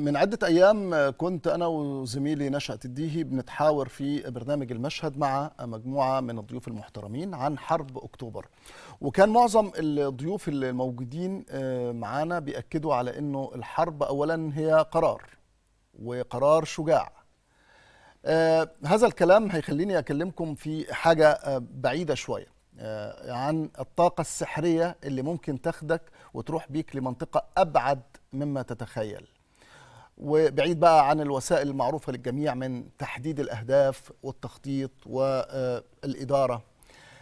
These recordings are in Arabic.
من عدة أيام كنت أنا وزميلي نشأة الديهي بنتحاور في برنامج المشهد مع مجموعة من الضيوف المحترمين عن حرب أكتوبر وكان معظم الضيوف الموجودين آه، معانا بيأكدوا على أنه الحرب أولا هي قرار وقرار شجاع آه، هذا الكلام هيخليني أكلمكم في حاجة آه، بعيدة شوية عن الطاقة السحرية اللي ممكن تاخدك وتروح بيك لمنطقة أبعد مما تتخيل وبعيد بقى عن الوسائل المعروفة للجميع من تحديد الأهداف والتخطيط والإدارة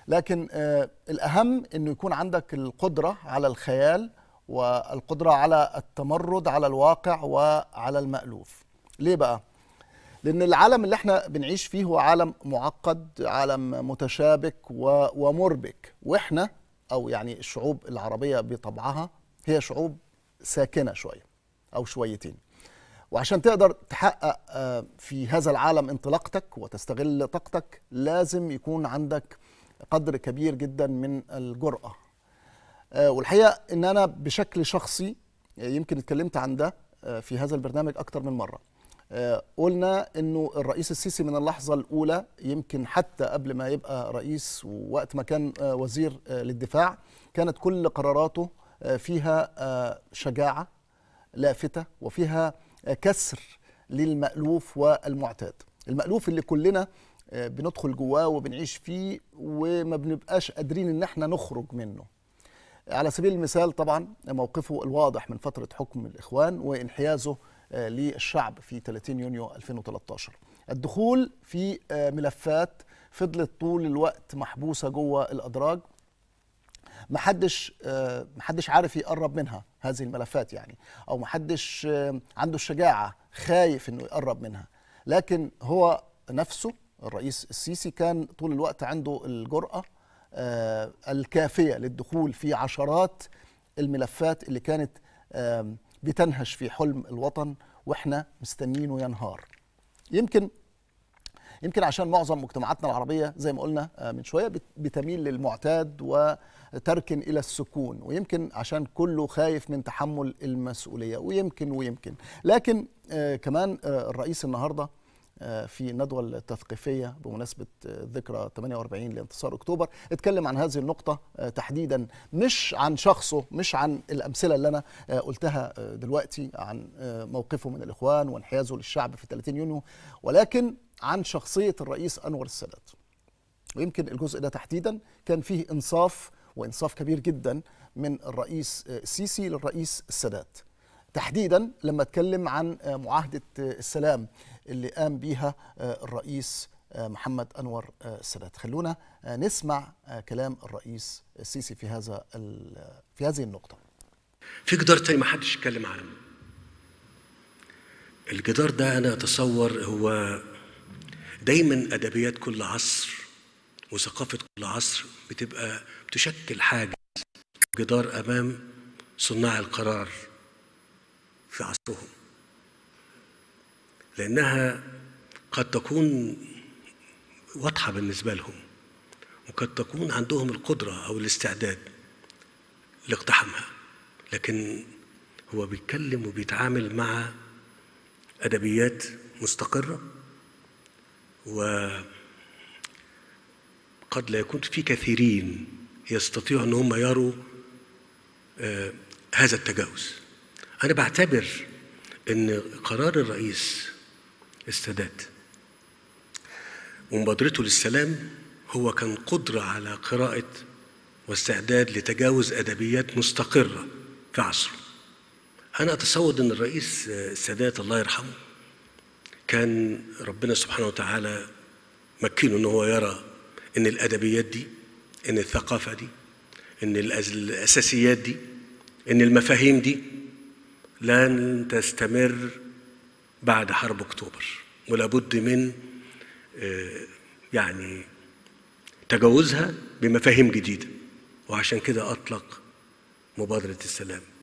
لكن آه، الأهم أنه يكون عندك القدرة على الخيال والقدرة على التمرد على الواقع وعلى المألوف ليه بقى؟ لأن العالم اللي احنا بنعيش فيه هو عالم معقد عالم متشابك ومربك وإحنا أو يعني الشعوب العربية بطبعها هي شعوب ساكنة شوية أو شويتين وعشان تقدر تحقق آه، في هذا العالم انطلاقتك وتستغل طاقتك لازم يكون عندك قدر كبير جدا من الجرأة آه، والحقيقة ان انا بشكل شخصي آه، يمكن اتكلمت عن ده في هذا البرنامج اكتر من مرة قلنا انه الرئيس السيسي من اللحظة الاولى يمكن حتى قبل ما يبقى رئيس ووقت ما كان وزير للدفاع كانت كل قراراته فيها شجاعة لافتة وفيها كسر للمألوف والمعتاد المألوف اللي كلنا آه، بندخل جواه وبنعيش فيه وما بنبقاش قادرين ان احنا نخرج منه على سبيل المثال طبعا موقفه الواضح من فترة حكم الإخوان وانحيازه آه، للشعب في 30 يونيو 2013 الدخول في آه، ملفات فضلت طول الوقت محبوسة جوه الأدراج محدش آه، محدش عارف يقرب منها هذه الملفات يعني او محدش آه، عنده الشجاعه خايف انه يقرب منها لكن هو نفسه الرئيس السيسي كان طول الوقت عنده الجرأه آه، الكافيه للدخول في عشرات الملفات اللي كانت بتنهش في حلم الوطن واحنا مستنيينه ينهار يمكن يمكن عشان معظم مجتمعاتنا العربيه زي ما قلنا آه، من شويه بتميل للمعتاد وتركن الى السكون ويمكن عشان كله خايف من تحمل المسؤوليه ويمكن ويمكن لكن آه، كمان آه، الرئيس النهارده في الندوة التثقيفية بمناسبة ذكرى 48 لانتصار أكتوبر اتكلم عن هذه النقطة تحديدا مش عن شخصه مش عن الأمثلة اللي أنا قلتها دلوقتي عن موقفه من الإخوان وانحيازه للشعب في 30 يونيو ولكن عن شخصية الرئيس أنور السادات ويمكن الجزء ده تحديدا كان فيه إنصاف وإنصاف كبير جدا من الرئيس آه، السيسي للرئيس السادات تحديدا لما اتكلم عن آه، معاهدة آه، السلام اللي قام بيها الرئيس محمد أنور السادات خلونا نسمع كلام الرئيس السيسي في هذا في هذه النقطة في جدار تاني ما حدش يتكلم عنه الجدار ده أنا أتصور هو دايما ادبيات كل عصر وثقافه كل عصر بتبقى بتشكل حاجز جدار امام صناع القرار في عصرهم لانها قد تكون واضحه بالنسبه لهم وقد تكون عندهم القدره او الاستعداد لاقتحامها لكن هو بيتكلم وبيتعامل مع ادبيات مستقره وقد لا يكون في كثيرين يستطيعوا ان هم يروا آه، هذا التجاوز انا بعتبر ان قرار الرئيس السادات ومبادرته للسلام هو كان قدره على قراءه واستعداد لتجاوز ادبيات مستقره في عصره انا اتصور ان الرئيس السادات آه، الله يرحمه كان ربنا سبحانه وتعالى مكنه ان هو يرى ان الادبيات دي ان الثقافه دي ان الاساسيات دي ان المفاهيم دي لن تستمر بعد حرب اكتوبر ولا بد من آه، يعني تجاوزها بمفاهيم جديده وعشان كده اطلق مبادره السلام